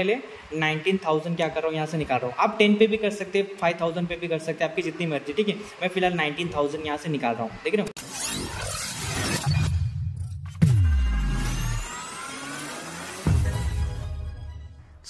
पहले nineteen thousand क्या कर रहा हूँ यहाँ से निकाल रहा हूँ आप टेन पे भी कर सकते हैं फाइव थाउजेंड पे भी कर सकते हैं आपकी जितनी मर्जी ठीक है मैं फिलहाल नाइनटीन थाउजेंड यहाँ से निकाल रहा हूँ देख रहे हो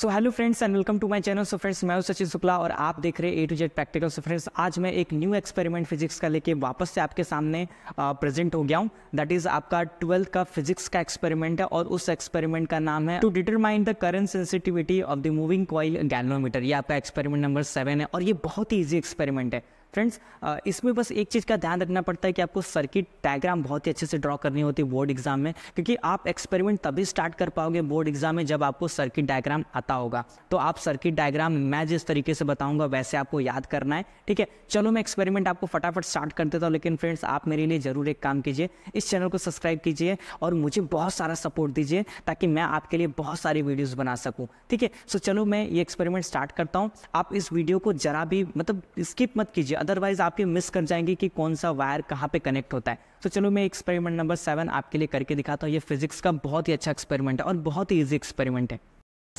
so hello friends and welcome to my channel so friends मैं हूं सचिन शुक्ला और आप देख रहे A to Z practical so friends आज मैं एक न्यू एक्सपेरिमेंट फिजिक्स का लेके वापस से आपके सामने प्रेजेंट हो गया हूं दैट इज आपका ट्वेल्थ का फिजिक्स का एक्सपेरिमेंट है और उस एक्सपेरिमेंट का नाम है to determine the current sensitivity of the moving coil galvanometer ये आपका एक्सपेरिमेंट नंबर सेवन है और ये बहुत ही ईजी एक्सपेरिमेंट है फ्रेंड्स uh, इसमें बस एक चीज़ का ध्यान रखना पड़ता है कि आपको सर्किट डायग्राम बहुत ही अच्छे से ड्रॉ करनी होती है बोर्ड एग्जाम में क्योंकि आप एक्सपेरिमेंट तभी स्टार्ट कर पाओगे बोर्ड एग्जाम में जब आपको सर्किट डायग्राम आता होगा तो आप सर्किट डायग्राम मैं जिस तरीके से बताऊंगा वैसे आपको याद करना है ठीक है चलो मैं एक्सपेरिमेंट आपको फटाफट स्टार्ट कर देता हूँ लेकिन फ्रेंड्स आप मेरे लिए ज़रूर एक काम कीजिए इस चैनल को सब्सक्राइब कीजिए और मुझे बहुत सारा सपोर्ट दीजिए ताकि मैं आपके लिए बहुत सारी वीडियोज़ बना सकूँ ठीक है सो चलो मैं ये एक्सपेरिमेंट स्टार्ट करता हूँ आप इस वीडियो को जरा भी मतलब स्किप मत कीजिए अदरवाइज आप ये मिस कर जाएंगे कि कौन सा वायर कहाँ पे कनेक्ट होता है तो चलो मैं एक्सपेरिमेंट नंबर सेवन आपके लिए करके दिखाता हूँ ये फिजिक्स का बहुत ही अच्छा एक्सपेरिमेंट है और बहुत ही ईजी एक्सपेरिमेंट है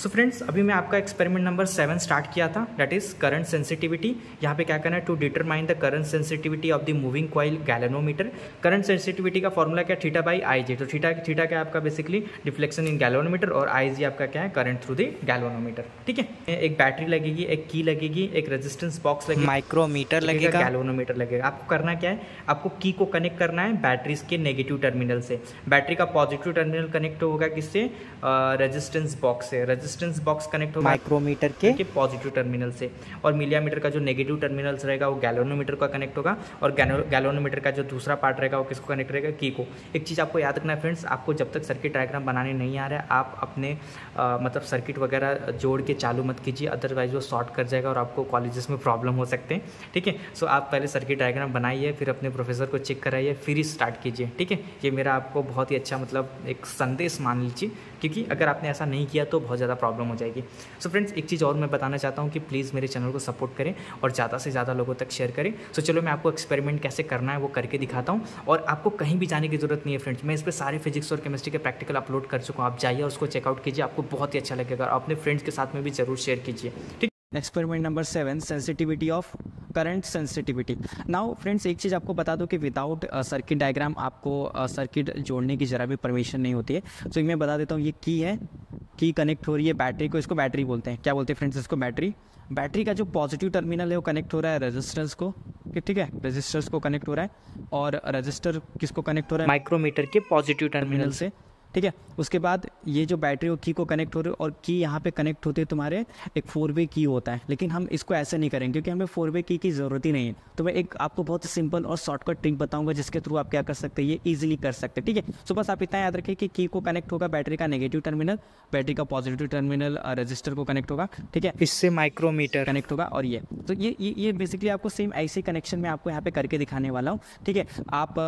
सो so फ्रेंड्स अभी मैं आपका एक्सपेरिमेंट नंबर सेवन स्टार्ट किया था दैट इज़ करंट सेंसिटिविटी यहाँ पे क्या करना है to determine the current sensitivity of the moving coil galvanometer current sensitivity का फॉर्मूला क्या थीटा बाई आई जी तो थीटा थीटा क्या आपका बेसिकली डिफ्लेक्शन इन गैलोनोमीटर और आई जी आपका क्या है करंट थ्रू द गैलोनोमीटर ठीक है एक बैटरी लगेगी एक की लगेगी एक रेजिस्टेंस बॉक्स लगेगा माइक्रोमीटर लगेगा गैलोनोमीटर लगेगा आपको करना क्या है आपको की को कनेक्ट करना है बैटरीज के नेगेटिव टर्मिनल से बैटरी का पॉजिटिव टर्मिनल कनेक्ट होगा किससे रेजिस्टेंस बॉक्स से रेजिस्टेंस बॉक्स कनेक्ट होगा माइक्रोमीटर के, के पॉजिटिव टर्मिनल से और मिलियामीटर का जो नेगेटिव टर्मिनल्स रहेगा वो गैलोनोमीटर का कनेक्ट होगा और गैलोनोमीटर का जो दूसरा पार्ट रहेगा वो किसको कनेक्ट रहेगा की को एक चीज़ आपको याद रखना है फ्रेंड्स आपको जब तक सर्किट डायग्राम बनाने नहीं आ रहा है आप अपने मतलब सर्किट वगैरह जोड़ के चालू मत कीजिए अदरवाइज वो शॉर्ट कर जाएगा और आपको कॉलेजेस में प्रॉब्लम हो सकते हैं ठीक है सो आप पहले सर्किट डायग्राम बनाइए फिर अपने प्रोफेसर को चेक कराइए फिर ही स्टार्ट कीजिए ठीक है ये मेरा आपको बहुत ही अच्छा मतलब एक संदेश मान लीजिए क्योंकि अगर आपने ऐसा नहीं किया तो बहुत ज़्यादा प्रॉब्लम हो जाएगी सो so फ्रेंड्स एक चीज़ और मैं बताना चाहता हूँ कि प्लीज़ मेरे चैनल को सपोर्ट करें और ज़्यादा से ज़्यादा लोगों तक शेयर करें सो so चलो मैं आपको एक्सपेरिमेंट कैसे करना है वो करके दिखाता हूँ और आपको कहीं भी जाने की ज़रूरत नहीं है फ्रेंड्स मैं इस पर सारे फिजिक्स और केमिस्ट्री के प्रैक्टिकल अपलोड कर चुका हूँ आप जाइए और उसको चेकआउट कीजिए आपको बहुत ही अच्छा लगेगा और अपने फ्रेंड्स के साथ में भी जरूर शेयर कीजिए ठीक experiment number seven sensitivity of current sensitivity now friends एक चीज़ आपको बता दो कि विदाउट सर्किट डायग्राम आपको सर्किट uh, जोड़ने की ज़रा भी परमिशन नहीं होती है सो so, मैं बता देता हूँ ये की है की कनेक्ट हो रही है बैटरी को इसको बैटरी बोलते हैं क्या बोलते हैं फ्रेंड्स इसको बैटरी बैटरी का जो पॉजिटिव टर्मिनल है वो कनेक्ट हो रहा है रेजिस्टेंस को ठीक है रेजिस्टर्स को कनेक्ट हो रहा है और रजिस्टर किसको कनेक्ट हो रहा है माइक्रोमीटर के पॉजिटिव टर्मिनल से ठीक है उसके बाद ये जो बैटरी की को कनेक्ट हो रही है और की यहाँ पे कनेक्ट होते तुम्हारे एक फोर वे की होता है लेकिन हम इसको ऐसे नहीं करेंगे क्योंकि हमें फोर वे की की ज़रूरत ही नहीं है तो मैं एक आपको बहुत सिंपल और शॉर्टकट ट्रिक बताऊंगा जिसके थ्रू आप क्या कर सकते हैं ये ईजिली कर सकते हैं ठीक है सो बस आप इतना याद रखें कि की को कनेक्ट होगा बैटरी का नेगेटिव टर्मिनल बैटरी का पॉजिटिव टर्मिनल रजिस्टर को कनेक्ट होगा ठीक है इससे माइक्रोमीटर कनेक्ट होगा और ये तो ये ये, बेसिकली आपको सेम ऐसे कनेक्शन में आपको यहाँ पे करके दिखाने वाला हूँ ठीक है आप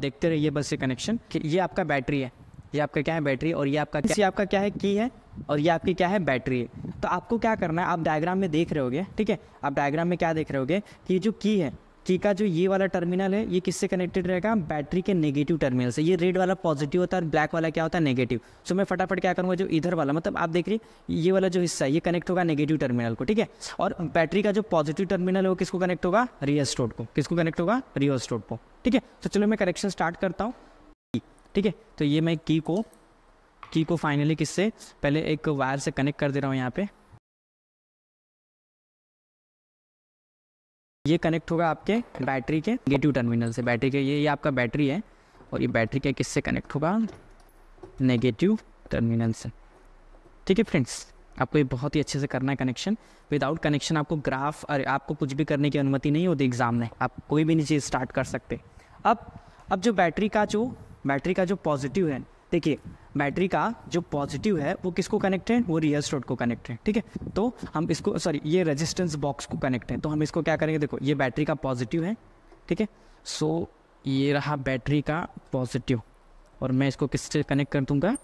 देखते रहिए बस ये कनेक्शन कि ये आपका बैटरी है ये आपका क्या है बैटरी और ये आपका क्या ये आपका क्या है की है और ये आपकी क्या है बैटरी है तो आपको क्या करना है आप डायग्राम में देख रहे होगे ठीक है आप डायग्राम में क्या देख रहे होगे कि जो की है की का जो ये वाला टर्मिनल है ये किससे कनेक्टेड रहेगा बैटरी के नेगेटिव टर्मिनल से ये रेड वाला पॉजिटिव होता है और ब्लैक वाला क्या होता है नेगेटिव सो मैं फटाफट क्या करूँगा जो इधर वाला मतलब आप देख रही ये वाला जो हिस्सा है ये कनेक्ट होगा नेगेटिव टर्मिनल को ठीक है और बैटरी का जो पॉजिटिव टर्मिनल है वो किसको कनेक्ट होगा स्टोड को किसको कनेक्ट होगा स्टोड को ठीक है तो चलो मैं कनेक्शन स्टार्ट करता हूँ ठीक है तो ये मैं की को की को फाइनली किससे पहले एक वायर से कनेक्ट कर दे रहा हूँ यहाँ पे ये कनेक्ट होगा आपके बैटरी के नेगेटिव टर्मिनल से बैटरी के ये ये आपका बैटरी है और ये बैटरी के किससे कनेक्ट होगा नेगेटिव टर्मिनल से ठीक है फ्रेंड्स आपको ये बहुत ही अच्छे से करना है कनेक्शन विदाउट कनेक्शन आपको ग्राफ और आपको कुछ भी करने की अनुमति नहीं होती एग्ज़ाम में आप कोई भी नहीं चीज़ स्टार्ट कर सकते अब अब जो बैटरी का जो बैटरी का जो पॉजिटिव है देखिए बैटरी का जो पॉजिटिव है वो किसको कनेक्ट है वो रियल स्रोड को कनेक्ट है ठीक है तो हम इसको सॉरी ये रेजिस्टेंस बॉक्स को कनेक्ट है तो हम इसको क्या करेंगे देखो ये बैटरी का पॉजिटिव है ठीक है सो ये रहा बैटरी का पॉजिटिव और मैं इसको किससे कनेक्ट कर दूंगा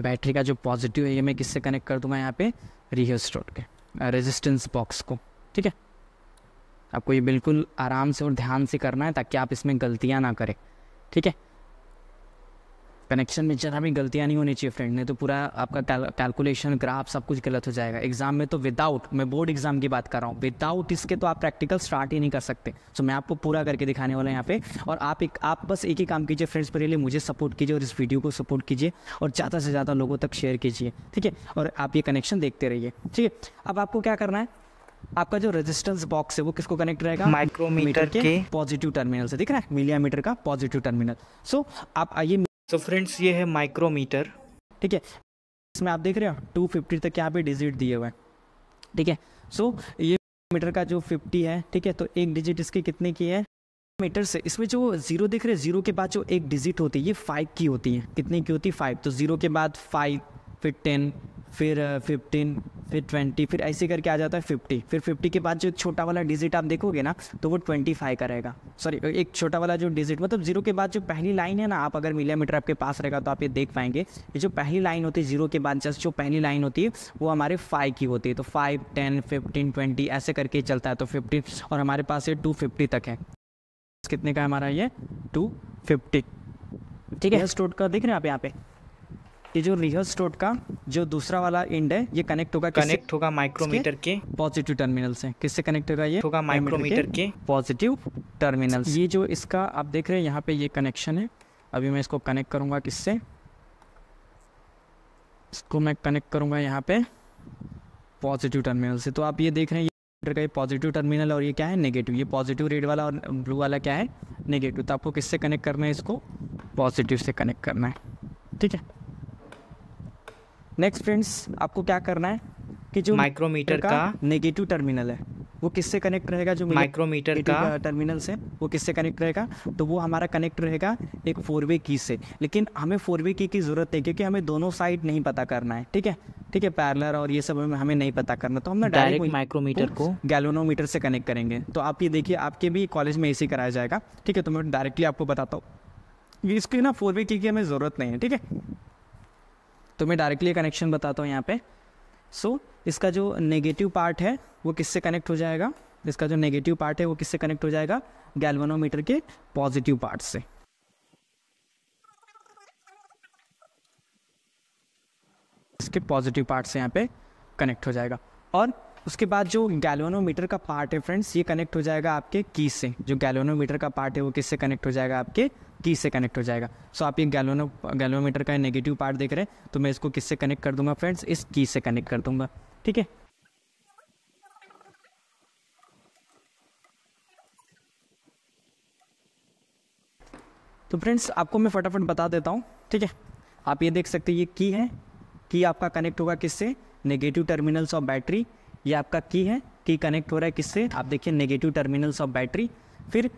बैटरी का जो पॉजिटिव है ये मैं किससे कनेक्ट कर दूंगा यहाँ पे रिहर्स रोड के रेजिस्टेंस बॉक्स को ठीक है आपको ये बिल्कुल आराम से और ध्यान से करना है ताकि आप इसमें गलतियाँ ना करें ठीक है कनेक्शन में ज़रा भी गलतियाँ नहीं होनी चाहिए फ्रेंड नहीं तो पूरा आपका कैलकुलेशन ग्राफ सब कुछ गलत हो जाएगा एग्ज़ाम में तो विदाउट मैं बोर्ड एग्ज़ाम की बात कर रहा हूँ विदाउट इसके तो आप प्रैक्टिकल स्टार्ट ही नहीं कर सकते सो so, मैं आपको पूरा करके दिखाने वाला हूँ यहाँ पे और आप एक आप बस एक ही काम कीजिए फ्रेंड्स पर लिए मुझे सपोर्ट कीजिए और इस वीडियो को सपोर्ट कीजिए और ज़्यादा से ज़्यादा लोगों तक शेयर कीजिए ठीक है और आप ये कनेक्शन देखते रहिए ठीक है अब आपको क्या करना है आपका जो रेजिस्टेंस बॉक्स है वो किसको कनेक्ट रहेगा माइक्रोमीटर के पॉजिटिव टर्मिनल से दिख रहा है मिलियामीटर का पॉजिटिव टर्मिनल सो आप आइए सो फ्रेंड्स ये है माइक्रोमीटर ठीक है इसमें आप देख रहे हो टू फिफ्टी तक यहाँ पे डिजिट दिए हुए हैं ठीक है सो so, ये मीटर का जो फिफ्टी है ठीक है तो एक डिजिट इसकी कितने की है मीटर से इसमें जो जीरो देख रहे हैं जीरो के बाद जो एक डिजिट होती है ये फाइव की होती है कितने की होती है फाइव तो जीरो के बाद फाइव फिर टेन फिर फिफ्टीन फिर ट्वेंटी फिर ऐसे करके आ जाता है फिफ्टी फिर फिफ्टी के बाद जो छोटा वाला डिजिट आप देखोगे ना तो वो ट्वेंटी फाइव का रहेगा सॉरी एक छोटा वाला जो डिजिट मतलब जीरो के बाद जो पहली लाइन है ना आप अगर मिलीमीटर आपके पास रहेगा तो आप ये देख पाएंगे ये जो पहली लाइन होती है जीरो के बाद जस्ट जो पहली लाइन होती है वो हमारे फाइव की होती है तो फाइव टेन फिफ्टीन ट्वेंटी ऐसे करके चलता है तो फिफ्टीन और हमारे पास ये टू फिफ्टी तक है कितने का हमारा ये टू फिफ्टी ठीक है स्टोर का देख रहे हैं आप यहाँ पे ये जो रिहर्स रोड का जो दूसरा वाला इंड है ये कनेक्ट होगा कनेक्ट होगा माइक्रोमीटर के पॉजिटिव टर्मिनल से किससे कनेक्ट होगा ये होगा माइक्रोमीटर के पॉजिटिव टर्मिनल ये जो इसका आप देख रहे हैं यहाँ पे ये कनेक्शन है अभी मैं इसको कनेक्ट करूंगा किससे इसको मैं कनेक्ट करूंगा यहाँ पे पॉजिटिव टर्मिनल से तो आप ये देख रहे हैं का ये पॉजिटिव टर्मिनल और ये क्या है नेगेटिव ये पॉजिटिव रेड वाला और ब्लू वाला क्या है नेगेटिव तो आपको किससे कनेक्ट करना है इसको पॉजिटिव से कनेक्ट करना है ठीक है नेक्स्ट फ्रेंड्स आपको क्या करना है कि जो माइक्रोमीटर का, का नेगेटिव टर्मिनल है वो किससे कनेक्ट रहेगा जो माइक्रोमीटर का टर्मिनल uh, से वो किससे कनेक्ट रहेगा तो वो हमारा कनेक्ट रहेगा एक फोर वे की से लेकिन हमें फोर वे की की ज़रूरत है क्योंकि हमें दोनों साइड नहीं पता करना है ठीक है ठीक है पैरलर और ये सब हमें हमें नहीं पता करना तो हम डायरेक्ट माइक्रोमीटर को गैलोनोमीटर से कनेक्ट करेंगे तो आप ये देखिए आपके भी कॉलेज में ऐसे कराया जाएगा ठीक है तो मैं डायरेक्टली आपको बताता हूँ इसकी ना फोर वे की की हमें ज़रूरत नहीं है ठीक है तो मैं डायरेक्टली कनेक्शन बताता हूँ यहाँ पे सो so, इसका जो नेगेटिव पार्ट है वो किससे कनेक्ट हो जाएगा इसका जो नेगेटिव पार्ट है वो किससे कनेक्ट हो जाएगा गैल्वानोमीटर के पॉजिटिव पार्ट से इसके पॉजिटिव पार्ट से यहाँ पे कनेक्ट हो जाएगा और उसके बाद जो गैलोनोमीटर का पार्ट है फ्रेंड्स ये कनेक्ट हो जाएगा आपके की से जो गैलोनोमीटर का पार्ट है वो किससे कनेक्ट हो जाएगा आपके की से कनेक्ट हो जाएगा सो so, आप ये गैलोनो गैलोमीटर का नेगेटिव पार्ट देख रहे हैं तो मैं इसको किससे कनेक्ट कर दूंगा फ्रेंड्स इस की से कनेक्ट कर दूंगा ठीक है तो फ्रेंड्स आपको मैं फटाफट बता देता हूँ ठीक है आप ये देख सकते हैं ये की है की आपका कनेक्ट होगा किससे नेगेटिव टर्मिनल्स ऑफ बैटरी ये आपका की है की कनेक्ट हो रहा है किससे आप देखिए नेगेटिव टर्मिनल्स ऑफ बैटरी फिर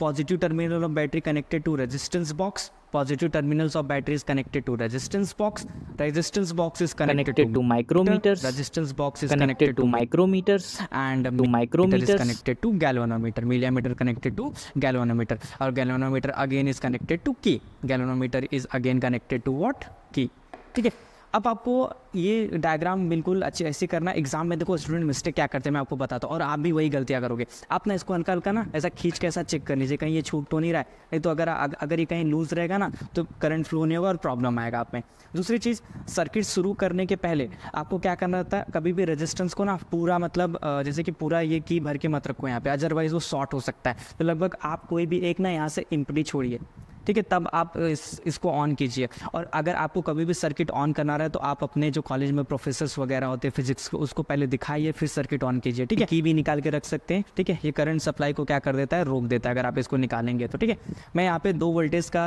positive terminal of battery connected to resistance box positive terminals of battery is connected to resistance box resistance box is connected to micrometer resistance box is connected to micrometer and to micrometer is connected to galvanometer milliammeter connected to galvanometer और galvanometer again is connected to key galvanometer is again connected to what key ठीक है अब आपको ये diagram बिल्कुल अच्छे ऐसे करना एग्जाम में देखो स्टूडेंट मिस्टेक क्या करते हैं मैं आपको बताता हूँ और आप भी वही गलतियाँ करोगे आप ना इसको हल्का हल्का ना ऐसा खींच के ऐसा चेक कर लीजिए कहीं ये छूट तो नहीं रहा है नहीं तो अगर अगर ये कहीं लूज रहेगा ना तो करंट फ्लो नहीं होगा और प्रॉब्लम आएगा आप में दूसरी चीज़ सर्किट शुरू करने के पहले आपको क्या करना रहता है कभी भी रजिस्टेंस को ना पूरा मतलब जैसे कि पूरा ये की भर के मत रखो यहाँ पे अदरवाइज़ वो शॉर्ट हो सकता है तो लगभग आप कोई भी एक ना यहाँ से इम्पली छोड़िए ठीक है तब आप इस, इसको ऑन कीजिए और अगर आपको कभी भी सर्किट ऑन करना रहा है तो आप अपने जो कॉलेज में प्रोफेसर्स वगैरह होते हैं फिजिक्स को उसको पहले दिखाइए फिर सर्किट ऑन कीजिए ठीक है की भी निकाल के रख सकते हैं ठीक है ये करंट सप्लाई को क्या कर देता है रोक देता है अगर आप इसको निकालेंगे तो ठीक है मैं यहाँ पे दो वोल्टेज का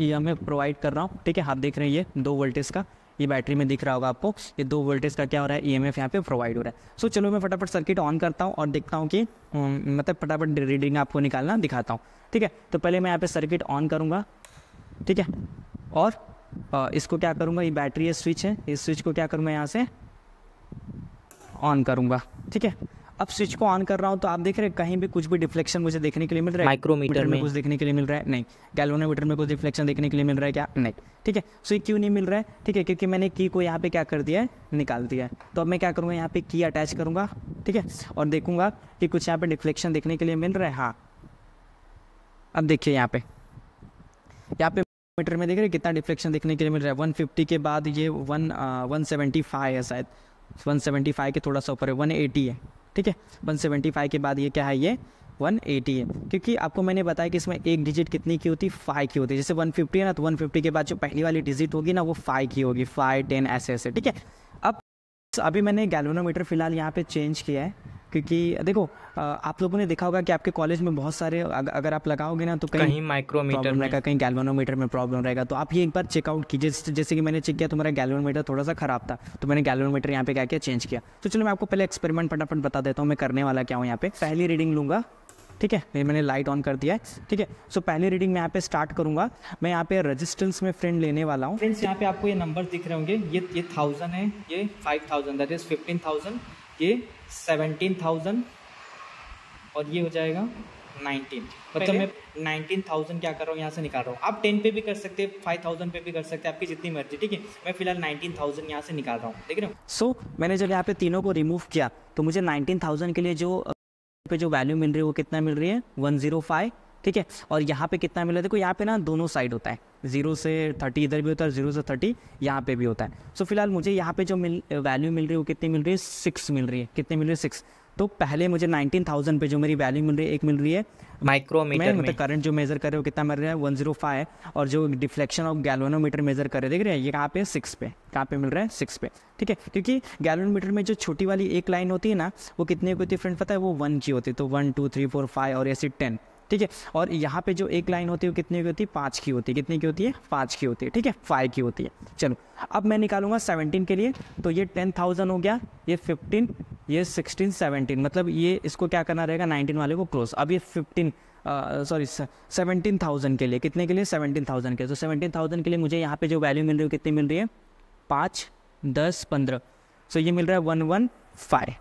ई एम प्रोवाइड कर रहा हूँ ठीक है आप देख रहे हैं ये दो वोल्टेज का ये बैटरी में दिख रहा होगा आपको ये दो वोल्टेज का क्या हो रहा है ई एम एफ यहाँ पे प्रोवाइड हो रहा है सो चलो मैं फटाफट सर्किट ऑन करता हूँ और देखता हूँ कि हम्म, मतलब फटाफट रीडिंग आपको निकालना दिखाता हूँ ठीक है तो पहले मैं यहाँ पे सर्किट ऑन करूँगा ठीक है और इसको क्या करूँगा ये बैटरी है स्विच है इस स्विच को क्या करूँगा यहाँ से ऑन करूँगा ठीक है अब स्विच को ऑन कर रहा हूँ तो आप देख रहे हैं कहीं भी कुछ भी डिफ्लेक्शन मुझे देखने के लिए मिल रहा है माइक्रोमीटर में कुछ देखने के लिए मिल रहा है नहीं गैलोनोमीटर में कुछ डिफ्लेक्शन देखने के लिए मिल रहा है क्या नहीं ठीक है सो ये क्यों नहीं मिल रहा है ठीक है क्योंकि मैंने की को यहाँ पे क्या कर दिया है निकाल दिया है तो अब मैं क्या करूँगा यहाँ पे की अटैच करूँगा ठीक है और देखूंगा कि कुछ यहाँ पे डिफ्लेक्शन देखने के लिए मिल रहा है हाँ अब देखिए यहाँ पे यहाँ पे मीटर में देख रहे कितना डिफ्लेक्शन देखने के लिए मिल रहा है वन फिफ्टी के बाद ये वन वन सेवेंटी फाइव है शायद वन सेवेंटी फाइव के थोड़ा सा ऊपर है वन एटी है ठीक है वन सेवेंटी फाइव के बाद ये क्या है ये वन एटी है क्योंकि आपको मैंने बताया कि इसमें एक डिजिट कितनी की होती है फाइव की होती है जैसे वन फिफ्टी है ना तो वन फिफ्टी के बाद जो पहली वाली डिजिट होगी ना वो फाइव की होगी फाइव टेन ऐसे ऐसे ठीक है अब अभी मैंने गैलोनोमीटर फिलहाल यहाँ पे चेंज किया है क्योंकि देखो आप लोगों ने देखा होगा कि आपके कॉलेज में बहुत सारे अगर आप लगाओगे ना तो कहीं, कहीं माइक्रोमीटर रहेगा कहीं गैल्वेनोमीटर में प्रॉब्लम रहेगा तो आप ये एक बार चेकआउट कीजिए जैसे, जैसे कि मैंने चेक किया तो मेरा गैल्वेनोमीटर थोड़ा सा खराब था तो मैंने गैल्वेनोमीटर यहाँ पे क्या किया चेंज किया तो चलो मैं आपको पहले एक्सपेरिमेंट फटाफट बता देता हूँ मैं करने वाला क्या हूँ यहाँ पे पहली रीडिंग लूंगा ठीक है मैं मैंने लाइट ऑन कर दिया है ठीक है सो पहले रीडिंग मैं यहाँ पे स्टार्ट करूंगा मैं यहाँ पे रेजिस्टेंस में फ्रेंड लेने वाला हूँ फ्रेंड्स यहाँ पे आपको ये नंबर दिख रहे होंगे ये ये थाउजेंड है ये five thousand that is fifteen thousand ये सेवनटीन थाउजेंड और ये हो जाएगा नाइनटीन मतलब मैं नाइनटीन थाउजेंड क्या कर रहा हूँ यहाँ से निकाल रहा हूँ आप टेन पे भी कर सकते हैं फाइव थाउजेंड पे भी कर सकते हैं आपकी जितनी मर्जी ठीक है मैं फिलहाल नाइनटीन थाउजेंड यहाँ से निकाल रहा हूँ देख रहे हो सो so, मैंने जब यहाँ पे तीनों को रिमूव किया तो मुझे नाइनटीन के लिए जो पे जो वैल्यू मिल रही है वो कितना मिल रही है वन ठीक है और यहाँ पे कितना मिल रहा है देखो यहाँ पे ना दोनों साइड होता है जीरो से थर्टी इधर भी होता है जीरो से थर्टी यहाँ पे भी होता है सो so, फिलहाल मुझे यहाँ पे जो मिल वैल्यू मिल रही है वो कितनी मिल रही है सिक्स मिल रही है कितनी मिल रही है सिक्स तो पहले मुझे नाइनटीन थाउजेंड पे जो मेरी वैल्यू मिल रही है एक मिल रही है माइक्रोमीटर मतलब करंट जो मेजर कर रहे हो कितना मिल रहा है वन जीरो फाइव और जो डिफ्लेक्शन ऑफ गैलोनोमीटर मेजर कर रहे देख रहे हैं ये कहाँ पे सिक्स पे कहाँ पे मिल रहा है सिक्स पे ठीक है क्योंकि गैलोनोमीटर में जो छोटी वाली एक लाइन होती है ना वो कितने को होती है फ्रेंड पता है वो वन की होती है तो one two three four five और ऐसी टेन ठीक है और यहाँ पे जो एक लाइन होती है वो कितने की होती है पाँच की होती है कितने की होती है पाँच की होती है ठीक है फाइव की होती है चलो अब मैं निकालूंगा सेवनटीन के लिए तो ये टेन थाउजेंड हो गया ये फिफ्टीन ये सिक्सटीन सेवनटीन मतलब ये इसको क्या करना रहेगा नाइनटीन वाले को क्लोज अब ये फिफ्टीन सॉरी सेवनटीन थाउजेंड के लिए कितने के लिए सेवनटीन थाउजेंड के लिए तो सेवनटीन थाउजेंड के लिए मुझे यहाँ पे जो वैल्यू मिल रही है कितनी मिल रही है पाँच दस पंद्रह सो ये मिल रहा है वन वन फाइव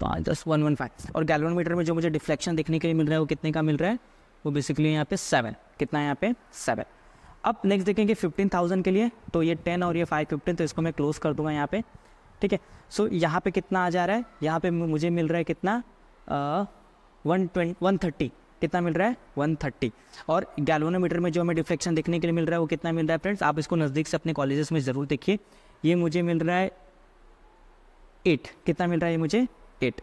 पाँच दस वन वन फाइव और गैलोमीटर में जो मुझे डिफ्लेक्शन देखने के लिए मिल रहा है वो कितने का मिल रहा है वो बेसिकली यहाँ पे सेवन कितना है यहाँ पे सेवन अब नेक्स्ट देखेंगे फिफ्टीन थाउजेंड के लिए तो ये टेन और ये फाइव फिफ्टीन तो इसको मैं क्लोज कर दूंगा यहाँ पे ठीक है सो यहाँ पे कितना आ जा रहा है यहाँ पे मुझे मिल रहा है कितना वन ट्वेंटी वन थर्टी कितना मिल रहा है वन थर्टी और गैलोनोमीटर में जो हमें डिफ्लेक्शन देखने के लिए मिल रहा है वो कितना मिल रहा है फ्रेंड्स आप इसको नज़दीक से अपने कॉलेजेस में ज़रूर देखिए ये मुझे मिल रहा है एट कितना मिल रहा है ये मुझे एट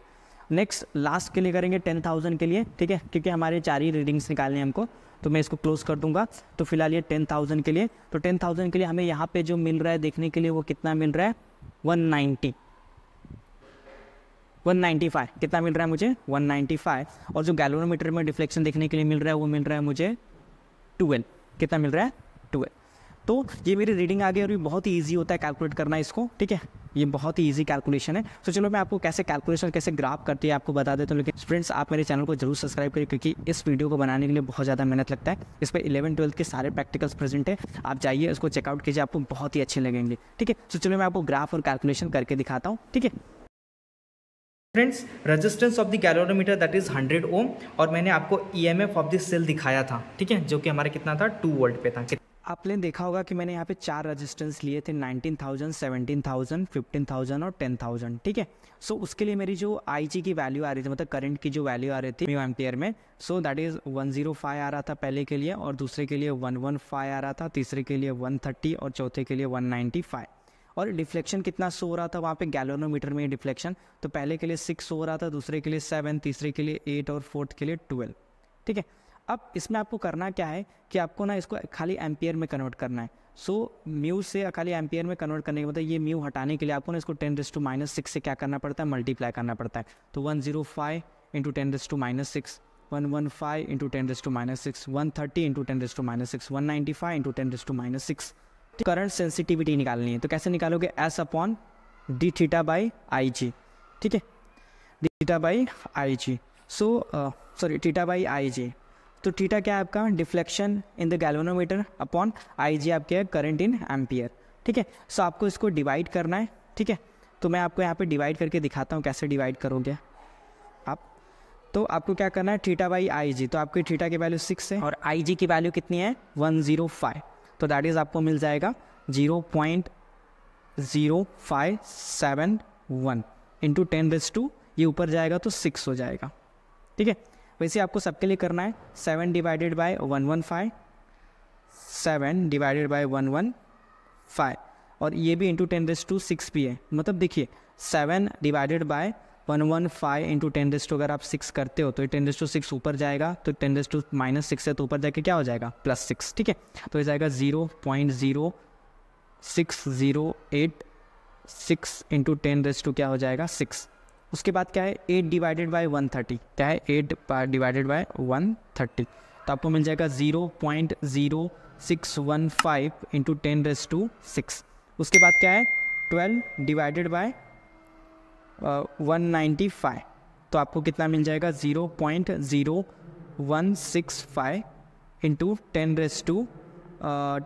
नेक्स्ट लास्ट के लिए करेंगे टेन थाउजेंड के लिए ठीक है क्योंकि हमारे चार ही रीडिंग्स निकालने हैं हमको तो मैं इसको क्लोज कर दूंगा तो फिलहाल ये टेन थाउजेंड के लिए तो टेन थाउजेंड के लिए हमें यहाँ पे जो मिल रहा है देखने के लिए वो कितना मिल रहा है one ninety one ninety five कितना मिल रहा है मुझे वन नाइन्टी फाइव और जो गैलोनोमीटर में डिफ्लेक्शन देखने के लिए मिल रहा है वो मिल रहा है मुझे ट्वेल्व कितना मिल रहा है ट्वेल्व तो ये मेरी रीडिंग आ गई और भी बहुत ही ईजी होता है कैलकुलेट करना इसको ठीक है ये बहुत ही ईजी कैलकुलेशन है तो चलो मैं आपको कैसे कैलकुलेशन कैसे ग्राफ करती है आपको बता देता हूँ लेकिन फ्रेंड्स आप मेरे चैनल को जरूर सब्सक्राइब करें क्योंकि इस वीडियो को बनाने के लिए बहुत ज़्यादा मेहनत लगता है इस पर इलेवन ट्वेल्थ के सारे प्रैक्टिकल्स प्रेजेंट है आप जाइए इसको चेकआउट कीजिए आपको बहुत ही अच्छे लगेंगे ठीक है तो चलो मैं आपको ग्राफ और कैलकुलेशन करके दिखाता हूँ ठीक है friends resistance of the calorimeter that is 100 ohm और मैंने आपको ईएमएफ ऑफ द सेल दिखाया था ठीक है जो कि हमारा कितना था 2 वोल्ट पे था आपने देखा होगा कि मैंने यहाँ पे चार रजिस्टेंस लिए थे 19,000, 17,000, 15,000 और 10,000 ठीक है सो so, उसके लिए मेरी जो आई की वैल्यू आ रही थी मतलब करंट की जो वैल्यू आ रही थी न्यू एम्पियर में so that is one zero five आ रहा था पहले के लिए और दूसरे के लिए वन वन फाइव आ रहा था तीसरे के लिए वन थर्टी और चौथे के लिए वन फाइव और डिफ्लेक्शन कितना सो रहा था वहाँ पे गैलोनोमीटर में डिफ्लेक्शन तो पहले के लिए सिक्स हो रहा था दूसरे के लिए सेवन तीसरे के लिए एट और फोर्थ के लिए ट्वेल्व ठीक है अब इसमें आपको करना क्या है कि आपको ना इसको खाली एम्पियर में कन्वर्ट करना है सो so, म्यू से खाली एम्पियर में कन्वर्ट करने के बाद मतलब ये म्यू हटाने के लिए आपको ना इसको ten raise to minus six से क्या करना पड़ता है मल्टीप्लाई करना पड़ता है तो one zero five into ten raise to minus six one one five into ten raise to minus six one thirty into ten raise to minus six one ninety five into ten raise to minus six current sensitivity निकालनी है तो कैसे निकालोगे S upon D theta by I G ठीक है D theta by I G so sorry theta by I G तो theta क्या है आपका deflection in the galvanometer upon I G आपके है करंट इन एम्पियर ठीक है सो आपको इसको डिवाइड करना है ठीक है तो मैं आपको यहाँ पे डिवाइड करके दिखाता हूँ कैसे डिवाइड करोगे आप तो आपको क्या करना है थीटा बाई आई जी तो आपकी थीटा की वैल्यू सिक्स है और आई जी की वैल्यू कितनी है वन ज़ीरो फाइव तो दैट इज़ आपको मिल जाएगा zero point zero five seven one into ten raise to ये ऊपर जाएगा तो सिक्स हो जाएगा ठीक है वैसे आपको सबके लिए करना है seven divided by one one five seven divided by one one five और ये भी into ten raise to six भी है मतलब देखिए seven divided by one one five into ten raise to अगर आप सिक्स करते हो तो टेन रेस टू सिक्स ऊपर जाएगा तो ten raise to minus six है तो ऊपर जाके क्या हो जाएगा प्लस सिक्स ठीक है तो ये जाएगा zero point zero six zero eight six into ten raise to क्या हो जाएगा सिक्स उसके बाद क्या है eight divided by one thirty क्या है eight divided by one thirty तो आपको मिल जाएगा zero point zero six one five into ten raise to six उसके बाद क्या है twelve divided by one ninety five तो आपको कितना मिल जाएगा zero point zero one six five into ten raise to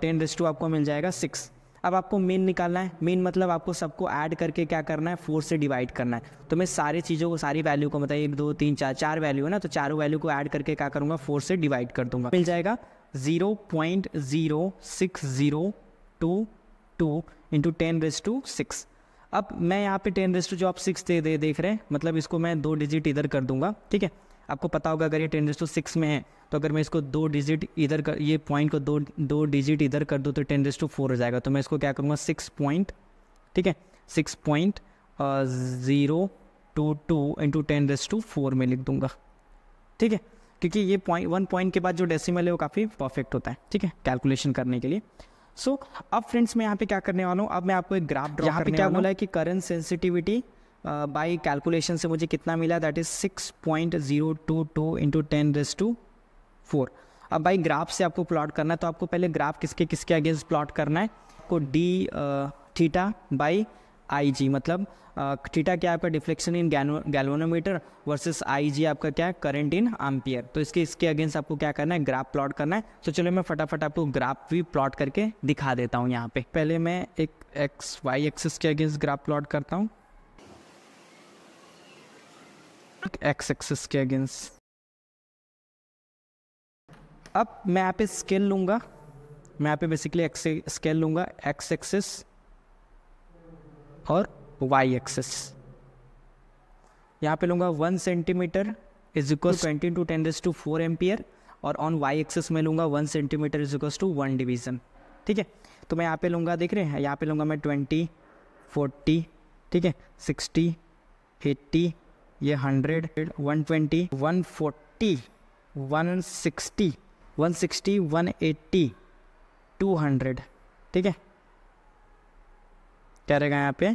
ten raise to आपको मिल जाएगा सिक्स अब आपको मेन निकालना है मेन मतलब आपको सबको ऐड करके क्या करना है फोर से डिवाइड करना है तो मैं सारी चीज़ों को सारी वैल्यू को मतलब एक दो तीन चार चार वैल्यू है ना तो चारों वैल्यू को ऐड करके क्या करूँगा फोर से डिवाइड कर दूंगा मिल जाएगा zero point zero six zero two two into ten raise to six अब मैं यहाँ पे टेन रेस टू जो आप सिक्स दे, दे देख रहे हैं मतलब इसको मैं दो डिजिट इधर कर दूंगा ठीक है आपको पता होगा अगर ये टेन रेस टू सिक्स में है तो अगर मैं इसको दो डिजिट इधर कर ये पॉइंट को दो दो डिजिट इधर कर दूँ तो टेन रेस टू फोर हो जाएगा तो मैं इसको क्या करूँगा सिक्स पॉइंट ठीक है six point zero two two into ten raise to four में लिख दूँगा ठीक है क्योंकि ये पॉइंट वन पॉइंट के बाद जो डेसिमल है वो काफ़ी परफेक्ट होता है ठीक है कैलकुलेशन करने के लिए सो so, अब फ्रेंड्स मैं यहाँ पे क्या करने वाला हूँ अब मैं आपको एक ग्राफ ड्रॉ यहाँ पे क्या बोला है कि करंट सेंसिटिविटी बाई कैलकुलेशन से मुझे कितना मिला that is six point zero two two into ten raise to four अब भाई ग्राफ से आपको प्लॉट करना है तो आपको पहले ग्राफ किसके किसके अगेंस्ट प्लॉट करना है को D theta by I G मतलब थीटा क्या आपका deflection in galvanometer versus I G आपका क्या है करेंट इन आम्पियर तो इसके इसके अगेंस्ट आपको क्या करना है ग्राफ प्लॉट करना है तो चलो मैं फटाफट आपको ग्राफ भी प्लॉट करके दिखा देता हूँ यहाँ पे पहले मैं एक एक्स वाई एक्सिस के अगेंस्ट ग्राफ प्लॉट करता हूँ एक्स एक्सिस के अगेंस्ट अब मैं यहाँ पे स्केल लूँगा मैं यहाँ पे बेसिकली एक्स स्केल लूँगा एक्स एक्सिस और वाई एक्सिस यहाँ पे लूँगा one centimetre is equal twenty two ten to four ampere और ऑन वाई एक्सिस में लूँगा one centimetre is equal to one division ठीक है तो मैं यहाँ पे लूँगा देख रहे हैं यहाँ पे लूँगा मैं ट्वेंटी फोर्टी ठीक है सिक्सटी एट्टी ये hundred one twenty one forty one sixty one sixty one eighty two hundred ठीक है क्या रहेगा यहाँ पे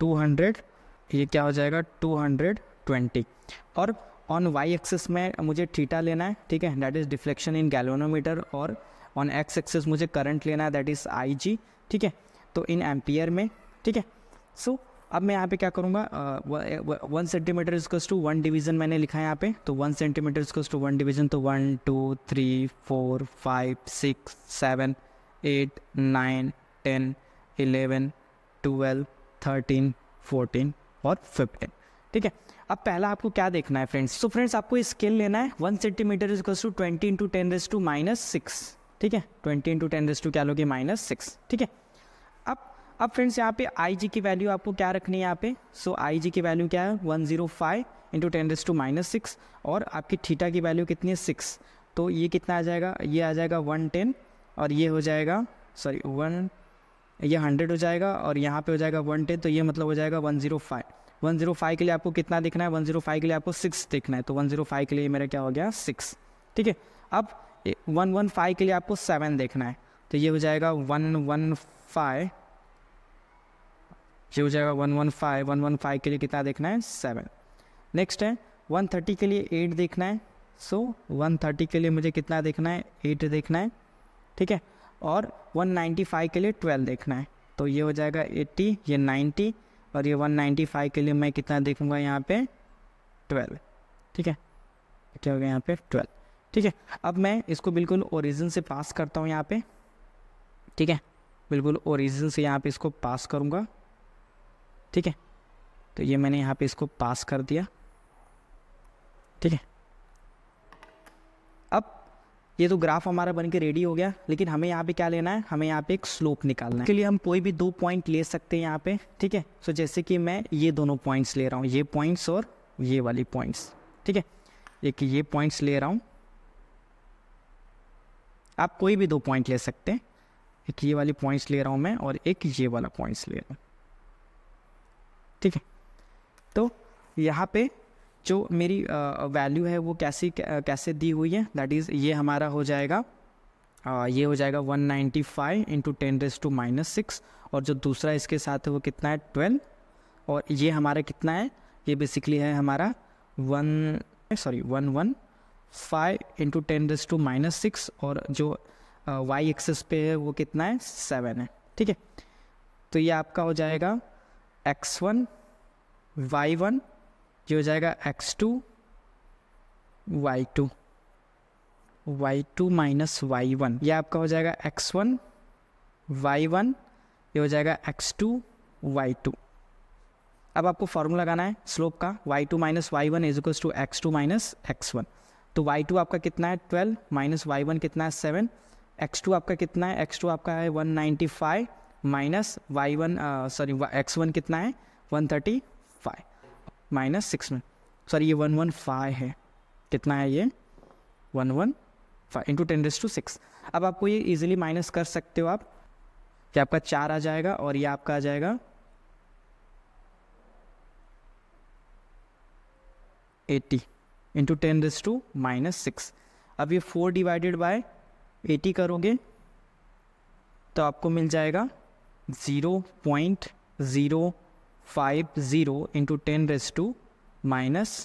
टू हंड्रेड ये क्या हो जाएगा टू हंड्रेड ट्वेंटी और ऑन वाई एक्सेस में मुझे थीटा लेना है ठीक है that is deflection in galvanometer और ऑन एक्स एक्सेस मुझे करंट लेना है दैट इज़ आई जी ठीक है तो इन एम्पियर में ठीक है सो so, अब मैं यहाँ पे क्या करूँगा one centimetre is equals to one division मैंने लिखा है यहाँ पे तो one centimetre is equals to one division तो one two three four five six seven eight nine ten eleven twelve thirteen fourteen और फिफ्टीन ठीक है अब पहला आपको क्या देखना है फ्रेंड्स तो फ्रेंड्स आपको स्केल लेना है one centimetre is equals to twenty into ten raise to minus six ठीक है twenty into ten raise to क्या लोगे माइनस सिक्स ठीक है अब फ्रेंड्स यहाँ पे आई जी की वैल्यू आपको क्या रखनी है यहाँ पे सो आई जी की वैल्यू क्या है one zero five into ten raise to minus six और आपकी थीटा की वैल्यू कितनी है सिक्स तो ये कितना आ जाएगा ये आ जाएगा वन टेन और ये हो जाएगा सॉरी वन ये हंड्रेड हो जाएगा और यहाँ पे हो जाएगा वन टेन तो ये मतलब हो जाएगा one zero five one zero five के लिए आपको कितना देखना है वन जीरो फाइव के लिए आपको सिक्स देखना है तो वन जीरो फाइव के लिए मेरा क्या हो गया सिक्स ठीक है अब वन वन फाइव के लिए आपको सेवन देखना है तो ये हो जाएगा वन वन फाइव ये हो जाएगा one one five one one five के लिए कितना देखना है सेवन नेक्स्ट है वन थर्टी के लिए एट देखना है सो वन थर्टी के लिए मुझे कितना देखना है एट देखना है ठीक है और वन नाइन्टी फाइव के लिए ट्वेल्व देखना है तो ये हो जाएगा एट्टी ये नाइन्टी और ये वन नाइन्टी फाइव के लिए मैं कितना देखूँगा यहाँ पर ट्वेल्व ठीक है क्या हो गया यहाँ पे ट्वेल्व ठीक है अब मैं इसको बिल्कुल ओरिजिन से पास करता हूँ यहाँ पे ठीक है बिल्कुल ओरिजिन से यहाँ पे इसको पास करूँगा ठीक है तो ये मैंने यहाँ पे इसको पास कर दिया ठीक है अब ये तो ग्राफ हमारा बन के रेडी हो गया लेकिन हमें यहाँ पे क्या लेना है हमें यहाँ पे एक स्लोप निकालना है इसके लिए हम कोई भी दो पॉइंट ले सकते हैं यहाँ पे ठीक है सो जैसे कि मैं ये दोनों पॉइंट्स ले रहा हूँ ये पॉइंट्स और ये वाली पॉइंट्स ठीक है एक ये पॉइंट्स ले रहा हूँ आप कोई भी दो पॉइंट ले सकते हैं एक ये वाली पॉइंट्स ले रहा हूँ मैं और एक ये वाला पॉइंट्स ले रहा हूँ ठीक है तो यहाँ पे जो मेरी वैल्यू है वो कैसी कैसे दी हुई है दैट इज़ ये हमारा हो जाएगा आ, ये हो जाएगा 195 ninety five into ten raise to minus six और जो दूसरा इसके साथ है वो कितना है ट्वेल्व और ये हमारा कितना है ये बेसिकली है हमारा one sorry one one five into ten raise to minus six और जो वाई एक्सेस पे है वो कितना है सेवन है ठीक है तो ये आपका हो जाएगा एक्स वन वाई वन ये हो जाएगा X two Y two Y two minus Y one यह आपका हो जाएगा एक्स वन वाई वन ये हो जाएगा एक्स टू वाई टू अब आपको फॉर्मूला लगाना है स्लोप का Y two minus Y one is equals to X two minus X one तो वाई टू आपका कितना है ट्वेल्व माइनस वाई वन कितना है सेवन एक्स टू आपका कितना है एक्स टू आपका है one ninety five minus Y one sorry X one कितना है one thirty five minus six में सॉरी ये वन वन फाइव है कितना है ये one one five into ten raise to six अब आपको ये इजीली माइनस कर सकते हो आप ये आपका चार आ जाएगा और ये आपका आ जाएगा eighty into ten raise to minus six अब ये फोर डिवाइडेड बाय एटी करोगे तो आपको मिल जाएगा zero point zero five zero into ten raise to minus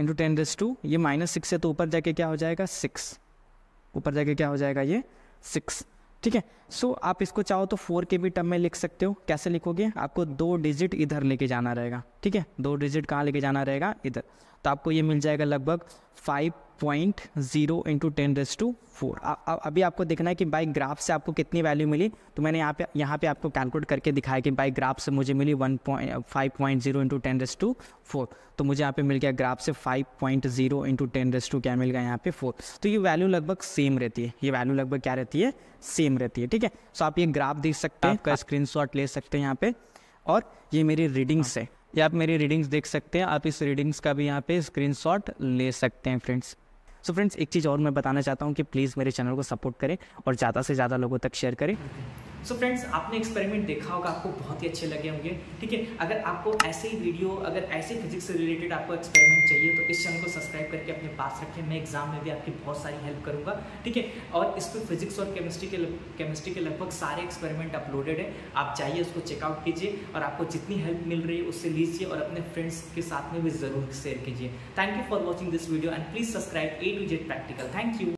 into ten raise to ये माइनस सिक्स है तो ऊपर जाके क्या हो जाएगा सिक्स ऊपर जाके क्या हो जाएगा ये सिक्स ठीक है सो आप इसको चाहो तो फोर के भी टर्म में लिख सकते हो कैसे लिखोगे आपको दो डिजिट इधर लेके जाना रहेगा ठीक है दो डिजिट कहाँ लेके जाना रहेगा इधर तो आपको ये मिल जाएगा लगभग five point zero into ten raise to four अभी आपको देखना है कि बाई ग्राफ से आपको कितनी वैल्यू मिली तो मैंने यहाँ पे यहाँ पे आपको कैलकुलेट करके दिखाया कि बाई ग्राफ से मुझे मिली one point five point zero into ten raise to four तो मुझे यहाँ पे मिल गया ग्राफ से five point zero into ten raise to क्या मिल गया यहाँ पे फोर तो ये वैल्यू लगभग सेम रहती है ये वैल्यू लगभग क्या रहती है सेम रहती है ठीक है सो आप ये ग्राफ देख सकते हैं आपका स्क्रीन ले सकते हैं यहाँ पे और ये मेरी रीडिंग्स हाँ। है या आप मेरी रीडिंग्स देख सकते हैं आप इस रीडिंग्स का भी यहाँ पे स्क्रीनशॉट ले सकते हैं फ्रेंड्स सो so फ्रेंड्स एक चीज़ और मैं बताना चाहता हूँ कि प्लीज़ मेरे चैनल को सपोर्ट करें और ज़्यादा से ज़्यादा लोगों तक शेयर करें सो so फ्रेंड्स आपने एक्सपेरिमेंट देखा होगा आपको बहुत ही अच्छे लगे होंगे ठीक है अगर आपको ऐसे ही वीडियो अगर ऐसे फिजिक्स से रिलेटेड आपको एक्सपेरिमेंट चाहिए तो इस चैनल को सब्सक्राइब करके अपने पास रखें मैं एग्जाम में भी आपकी बहुत सारी हेल्प करूंगा ठीक है और इस पर फिजिक्स और केमिस्ट्री के केमिस्ट्री के लगभग सारे एक्सपेरिमेंट अपलोडेड है आप जाइए उसको चेकआउट कीजिए और आपको जितनी हेल्प मिल रही है उससे लीजिए और अपने फ्रेंड्स के साथ में भी जरूर शेयर कीजिए thank you for watching this video and please subscribe A to Z practical thank you